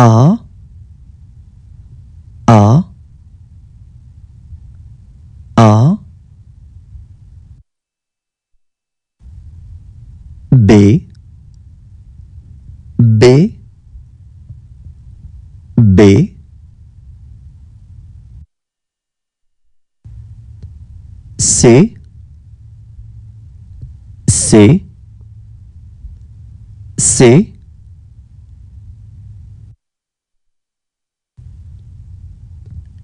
ở ở ở b b b c c c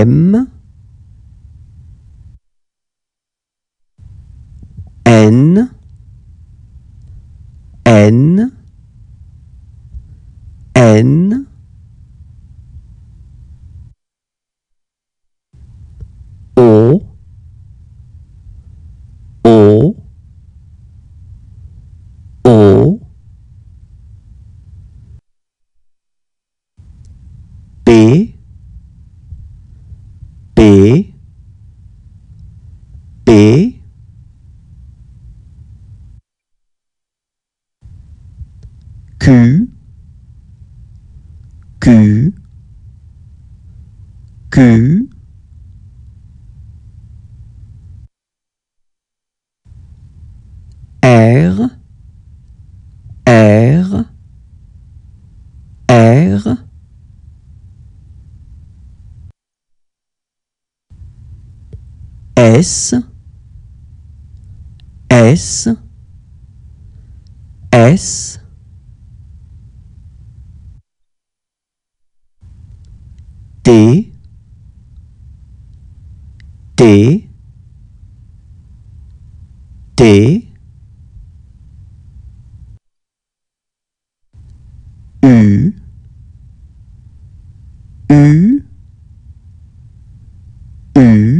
M N N N P P Q Q Q R R R S, S, S, T, T, T, U, U, U,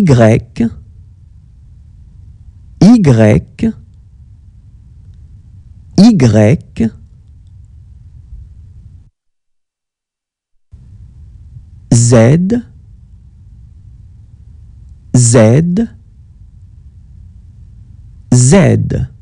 Y, Y, Y, Z, Z, Z.